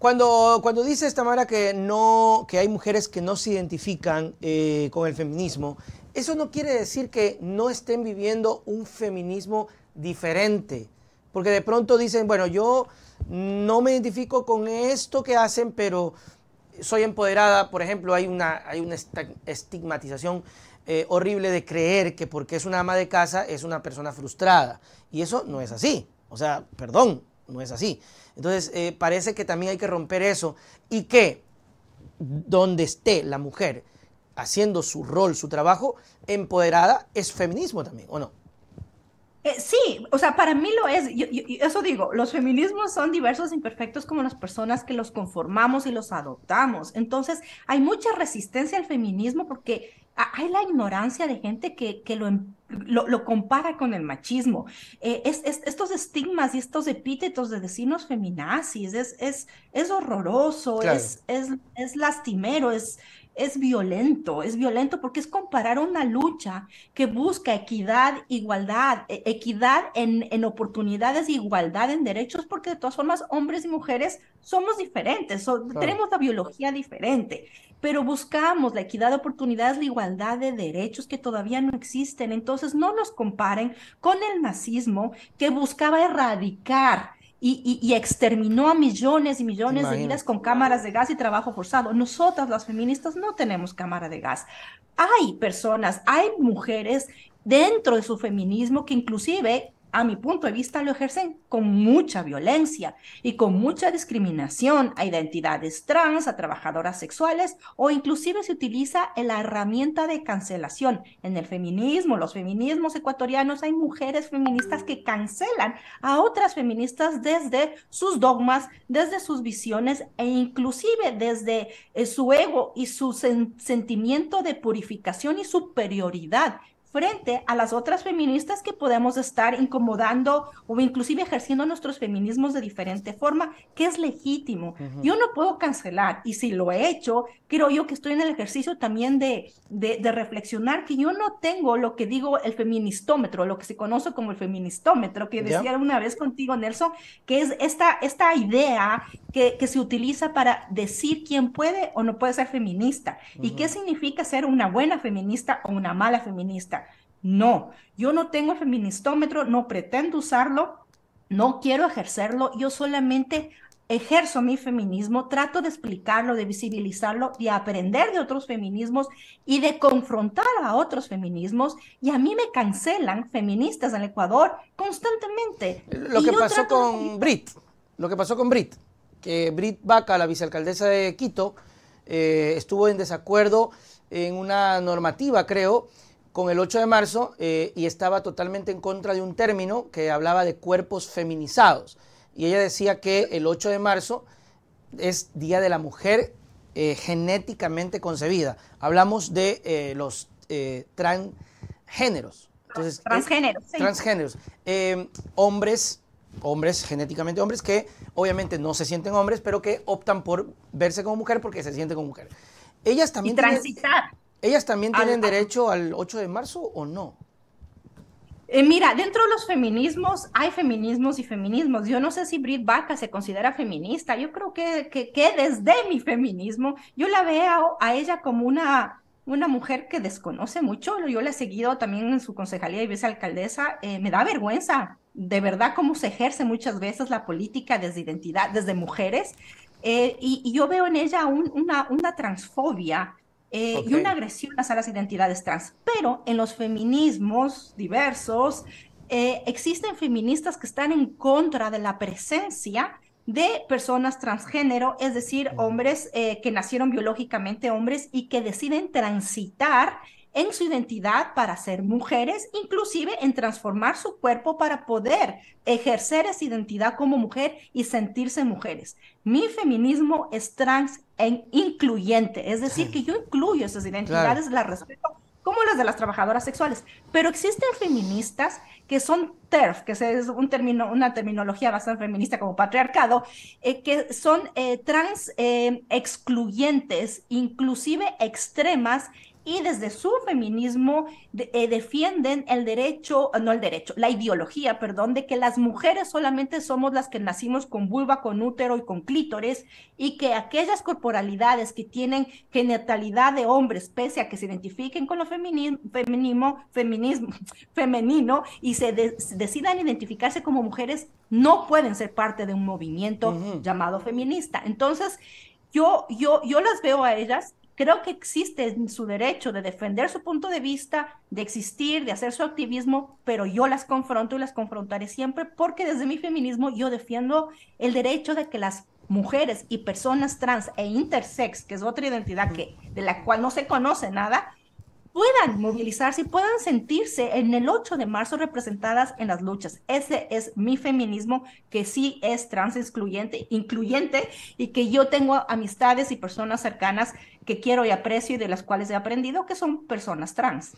Cuando, dice, esta Tamara, que, no, que hay mujeres que no se identifican eh, con el feminismo, eso no quiere decir que no estén viviendo un feminismo diferente. Porque de pronto dicen, bueno, yo no me identifico con esto que hacen, pero soy empoderada. Por ejemplo, hay una, hay una estigmatización eh, horrible de creer que porque es una ama de casa es una persona frustrada. Y eso no es así. O sea, perdón, no es así. Entonces, eh, parece que también hay que romper eso y que donde esté la mujer haciendo su rol, su trabajo, empoderada, es feminismo también, ¿o no? Eh, sí, o sea, para mí lo es. Yo, eso digo, los feminismos son diversos e imperfectos como las personas que los conformamos y los adoptamos. Entonces, hay mucha resistencia al feminismo porque hay la ignorancia de gente que, em, lo, lo, compara con el machismo. Eh, es, estos estigmas y estos epítetos de decirnos feminazis es, es horroroso, es, lastimero, es, es violento, es violento porque es comparar una lucha que busca equidad, igualdad, e, equidad en, oportunidades, igualdad en derechos, porque de todas formas hombres y mujeres somos diferentes, tenemos la biología diferente, pero buscamos la equidad de oportunidades, la igualdad de derechos que todavía no existen. Entonces no nos comparen con el nazismo que buscaba erradicar y, exterminó a millones y millones de vidas con cámaras de gas y trabajo forzado. Nosotras, las feministas, no tenemos cámara de gas. Hay personas, hay mujeres dentro de su feminismo que inclusive a mi punto de vista, lo ejercen con mucha violencia y con mucha discriminación a identidades trans, a trabajadoras sexuales o inclusive se utiliza la herramienta de cancelación. En el feminismo, los feminismos ecuatorianos, hay mujeres feministas que cancelan a otras feministas desde sus dogmas, desde sus visiones e inclusive desde eh, su ego y su sentimiento de purificación y superioridad frente a las otras feministas que podemos estar incomodando o inclusive ejerciendo nuestros feminismos de diferente forma, que es legítimo. Yo no puedo cancelar y si lo he hecho, creo yo que estoy en el ejercicio también de, de, reflexionar que yo no tengo lo que digo el feministómetro, lo que se conoce como el feministómetro, que decía una vez contigo, Nelson, que es esta, esta idea que, se utiliza para decir quién puede o no puede ser feminista y qué significa ser una buena feminista o una mala feminista no, yo no tengo feministómetro, no pretendo usarlo, no quiero ejercerlo, yo solamente ejerzo mi feminismo, trato de explicarlo, de visibilizarlo, de aprender de otros feminismos y de confrontar a otros feminismos. Y a mí me cancelan feministas en Ecuador constantemente. Lo que pasó con Brit, lo que pasó con Brit, que Brit Baca, la vicealcaldesa de Quito, eh, estuvo en desacuerdo en una normativa, creo, con el 8 de marzo eh, y estaba totalmente en contra de un término que hablaba de cuerpos feminizados. Y ella decía que el 8 de marzo es Día de la Mujer eh, genéticamente concebida. Hablamos de eh, los transgéneros. Entonces, transgéneros. Sí. Transgéneros. hombres, hombres, genéticamente hombres, que obviamente no se sienten hombres, pero que optan por verse como mujer porque se sienten como mujer. Ellas también. Y ¿Ellas también tienen derecho al 8 de marzo o no? Eh, mira, dentro de los feminismos hay feminismos y feminismos. Yo no sé si Brit Baca se considera feminista. Yo creo que, que, desde mi feminismo yo la veo a ella como una, una mujer que desconoce mucho. Yo la he seguido también en su concejalía y vicealcaldesa. Eh, me da vergüenza de verdad cómo se ejerce muchas veces la política desde identidad, desde mujeres. Eh, y, yo veo en ella una, una transfobia eh, y una agresión hacia las identidades trans. Pero en los feminismos diversos eh, existen feministas que están en contra de la presencia de personas transgénero, es decir, hombres eh, que nacieron biológicamente hombres y que deciden transitar en su identidad para ser mujeres, inclusive en transformar su cuerpo para poder ejercer esa identidad como mujer y sentirse mujeres. Mi feminismo es trans e incluyente, es decir, que yo incluyo esas identidades, las respeto como las de las trabajadoras sexuales, pero existen feministas que son TERF, que es un término, una terminología bastante feminista como patriarcado, eh, que son eh, trans eh, excluyentes, inclusive extremas, y desde su feminismo eh, defienden el derecho, no el derecho, la ideología, perdón, de que las mujeres solamente somos las que nacimos con vulva, con útero y con clítores y que aquellas corporalidades que tienen genitalidad de hombres, pese a que se identifiquen con lo feminismo, feminismo, femenino y se, decidan identificarse como mujeres, no pueden ser parte de un movimiento llamado feminista. Entonces, yo, yo, yo las veo a ellas creo que existe su derecho de defender su punto de vista, de existir, de hacer su activismo, pero yo las confronto y las confrontaré siempre porque desde mi feminismo yo defiendo el derecho de que las mujeres y personas trans e intersex, que es otra identidad que, de la cual no se conoce nada, puedan movilizarse y puedan sentirse en el 8 de marzo representadas en las luchas. Ese es mi feminismo que sí es trans excluyente, incluyente y que yo tengo amistades y personas cercanas que quiero y aprecio y de las cuales he aprendido que son personas trans.